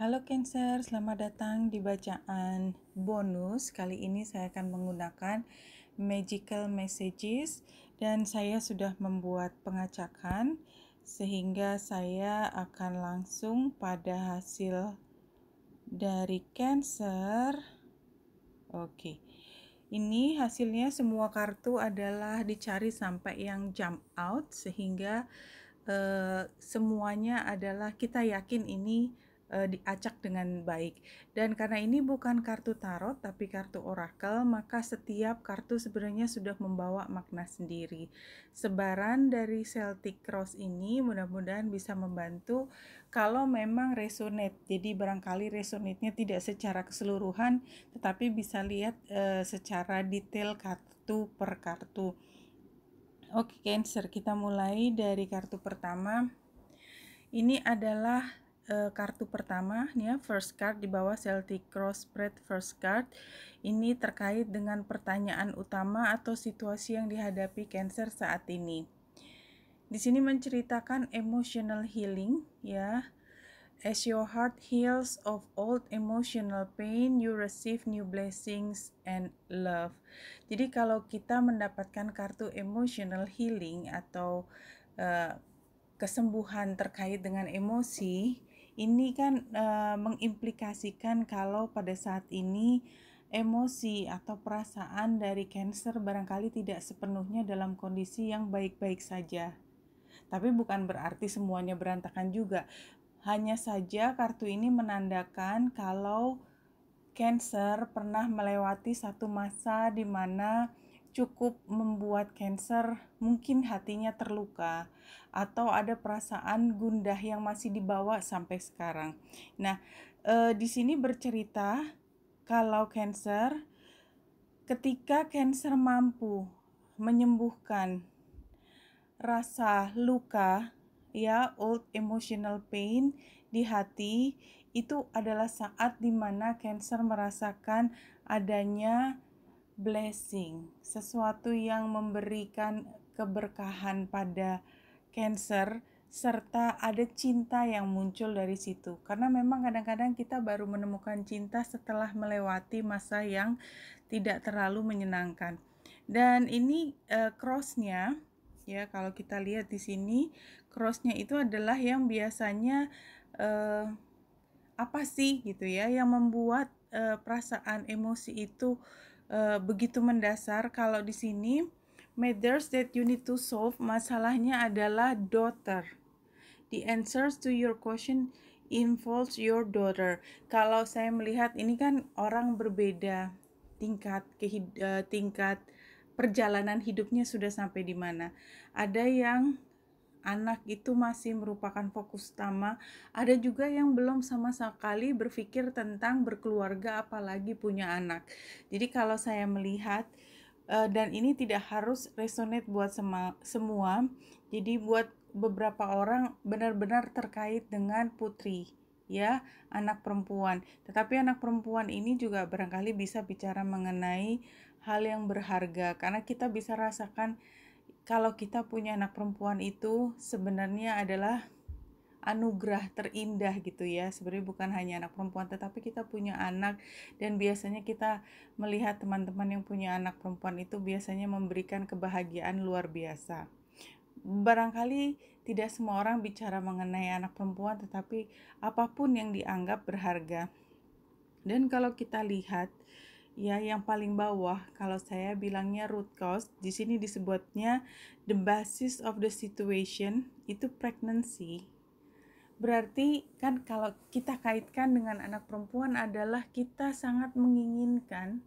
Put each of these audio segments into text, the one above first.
Halo Cancer, selamat datang di bacaan bonus. Kali ini saya akan menggunakan Magical Messages dan saya sudah membuat pengacakan sehingga saya akan langsung pada hasil dari Cancer. Oke. Ini hasilnya semua kartu adalah dicari sampai yang jump out sehingga eh, semuanya adalah kita yakin ini e, diacak dengan baik. Dan karena ini bukan kartu tarot tapi kartu oracle, maka setiap kartu sebenarnya sudah membawa makna sendiri. Sebaran dari Celtic Cross ini mudah-mudahan bisa membantu kalau memang resonate. Jadi barangkali resonate-nya tidak secara keseluruhan tetapi bisa lihat e, secara detail kartu per kartu. Oke, Cancer, kita mulai dari kartu pertama. Ini adalah uh, kartu pertama nih ya first card di bawah Celtic Cross Spread first card ini terkait dengan pertanyaan utama atau situasi yang dihadapi Cancer saat ini. Di sini menceritakan emotional healing ya. As your heart heals of old emotional pain, you receive new blessings and love. Jadi kalau kita mendapatkan kartu emotional healing atau uh, kesembuhan terkait dengan emosi, ini kan e, mengimplikasikan kalau pada saat ini emosi atau perasaan dari Cancer barangkali tidak sepenuhnya dalam kondisi yang baik-baik saja. Tapi bukan berarti semuanya berantakan juga. Hanya saja kartu ini menandakan kalau Cancer pernah melewati satu masa di mana cukup membuat Cancer mungkin hatinya terluka atau ada perasaan gundah yang masih dibawa sampai sekarang. Nah, e, di sini bercerita kalau Cancer ketika Cancer mampu menyembuhkan rasa luka ya old emotional pain di hati itu adalah saat dimana Cancer merasakan adanya blessing, sesuatu yang memberikan keberkahan pada Cancer serta ada cinta yang muncul dari situ. Karena memang kadang-kadang kita baru menemukan cinta setelah melewati masa yang tidak terlalu menyenangkan. Dan ini uh, crossnya ya kalau kita lihat di sini crossnya itu adalah yang biasanya uh, apa sih gitu ya yang membuat uh, perasaan emosi itu uh, begitu mendasar kalau di sini matters that you need to solve masalahnya adalah daughter. The answers to your question involves your daughter. Kalau saya melihat ini kan orang berbeda tingkat uh, tingkat perjalanan hidupnya sudah sampai di mana. Ada yang anak itu masih merupakan fokus utama. Ada juga yang belum sama sekali berpikir tentang berkeluarga, apalagi punya anak. Jadi, kalau saya melihat, eh, dan ini tidak harus resonate buat semua, jadi buat beberapa orang benar-benar terkait dengan putri ya anak perempuan. Tetapi anak perempuan ini juga barangkali bisa bicara mengenai hal yang berharga karena kita bisa rasakan kalau kita punya anak perempuan itu sebenarnya adalah anugerah terindah gitu ya sebenarnya bukan hanya anak perempuan tetapi kita punya anak dan biasanya kita melihat teman-teman yang punya anak perempuan itu biasanya memberikan kebahagiaan luar biasa barangkali tidak semua orang bicara mengenai anak perempuan tetapi apapun yang dianggap berharga dan kalau kita lihat ya yang paling bawah kalau saya bilangnya root cause di sini disebutnya the basis of the situation itu pregnancy berarti kan kalau kita kaitkan dengan anak perempuan adalah kita sangat menginginkan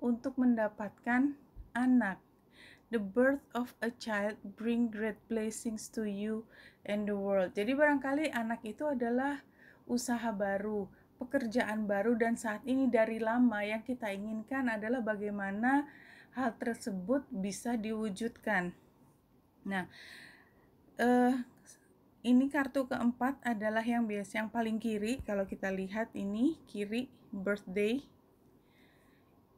untuk mendapatkan anak the birth of a child bring great blessings to you and the world jadi barangkali anak itu adalah usaha baru pekerjaan baru dan saat ini dari lama yang kita inginkan adalah bagaimana hal tersebut bisa diwujudkan. Nah, eh, ini kartu keempat adalah yang biasa yang paling kiri kalau kita lihat ini kiri birthday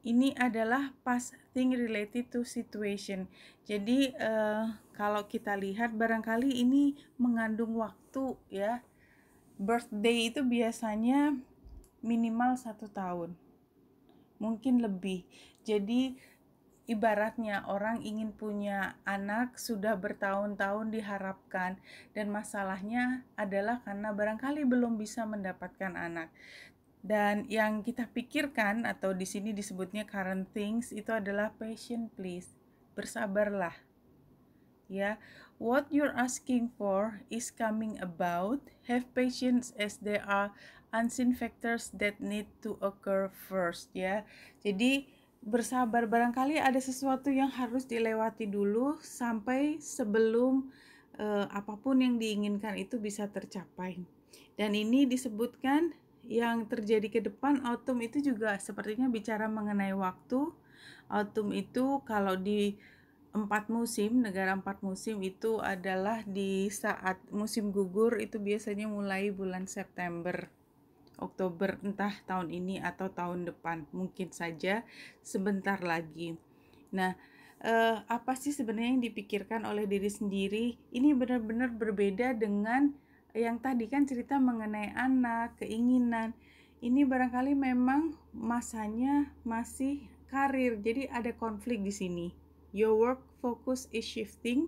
ini adalah past thing related to situation. Jadi eh, kalau kita lihat barangkali ini mengandung waktu ya birthday itu biasanya minimal satu tahun mungkin lebih jadi ibaratnya orang ingin punya anak sudah bertahun-tahun diharapkan dan masalahnya adalah karena barangkali belum bisa mendapatkan anak. Dan yang kita pikirkan atau di sini disebutnya current things itu adalah patient please. Bersabarlah ya. What you're asking for is coming about. Have patience as there are unseen factors that need to occur first ya. Jadi bersabar barangkali ada sesuatu yang harus dilewati dulu sampai sebelum uh, apapun yang diinginkan itu bisa tercapai. Dan ini disebutkan yang terjadi ke depan autumn itu juga sepertinya bicara mengenai waktu. Autumn itu kalau di empat musim, negara empat musim itu adalah di saat musim gugur itu biasanya mulai bulan September, Oktober entah tahun ini atau tahun depan mungkin saja sebentar lagi. Nah, eh, apa sih sebenarnya yang dipikirkan oleh diri sendiri? Ini benar-benar berbeda dengan yang tadi kan cerita mengenai anak, keinginan. Ini barangkali memang masanya masih karir, jadi ada konflik di sini Your work focus is shifting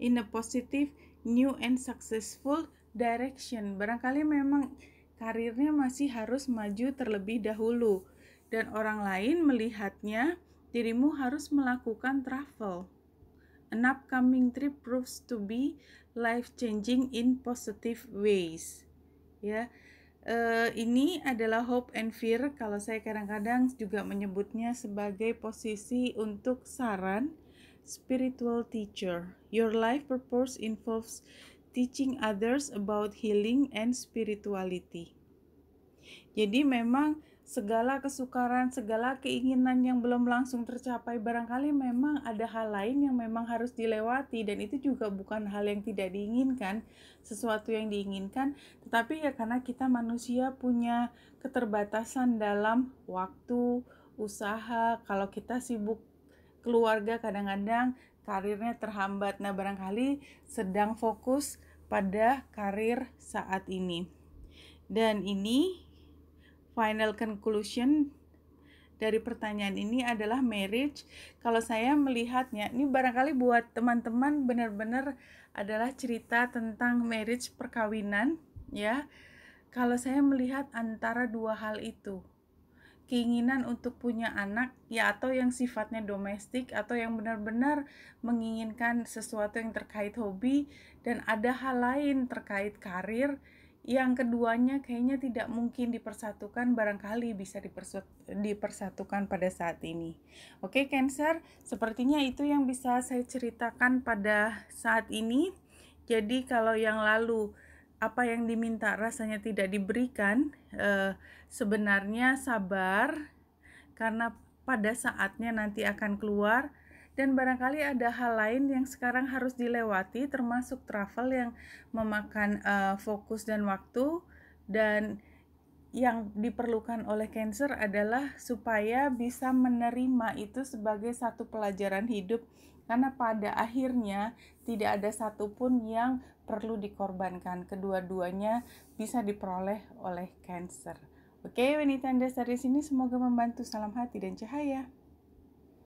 in a positive, new and successful direction. Barangkali memang karirnya masih harus maju terlebih dahulu dan orang lain melihatnya, dirimu harus melakukan travel. An upcoming trip proves to be life-changing in positive ways. Ya. Uh, ini adalah hope and fear. Kalau saya kadang-kadang juga menyebutnya sebagai posisi untuk saran spiritual teacher. Your life purpose involves teaching others about healing and spirituality. Jadi memang segala kesukaran, segala keinginan yang belum langsung tercapai, barangkali memang ada hal lain yang memang harus dilewati dan itu juga bukan hal yang tidak diinginkan, sesuatu yang diinginkan, tetapi ya karena kita manusia punya keterbatasan dalam waktu, usaha, kalau kita sibuk keluarga kadang-kadang karirnya terhambat. Nah, barangkali sedang fokus pada karir saat ini. Dan ini final conclusion dari pertanyaan ini adalah marriage. Kalau saya melihatnya, ini barangkali buat teman-teman benar-benar adalah cerita tentang marriage perkawinan, ya. Kalau saya melihat antara dua hal itu, keinginan untuk punya anak ya atau yang sifatnya domestik atau yang benar-benar menginginkan sesuatu yang terkait hobi dan ada hal lain terkait karir yang keduanya kayaknya tidak mungkin dipersatukan barangkali bisa dipersatukan pada saat ini. Oke, Cancer, sepertinya itu yang bisa saya ceritakan pada saat ini. Jadi kalau yang lalu apa yang diminta rasanya tidak diberikan, eh, sebenarnya sabar karena pada saatnya nanti akan keluar dan barangkali ada hal lain yang sekarang harus dilewati termasuk travel yang memakan uh, fokus dan waktu dan yang diperlukan oleh Cancer adalah supaya bisa menerima itu sebagai satu pelajaran hidup karena pada akhirnya tidak ada satupun yang perlu dikorbankan kedua-duanya bisa diperoleh oleh Cancer. Oke, wanita Anda dari sini semoga membantu salam hati dan cahaya.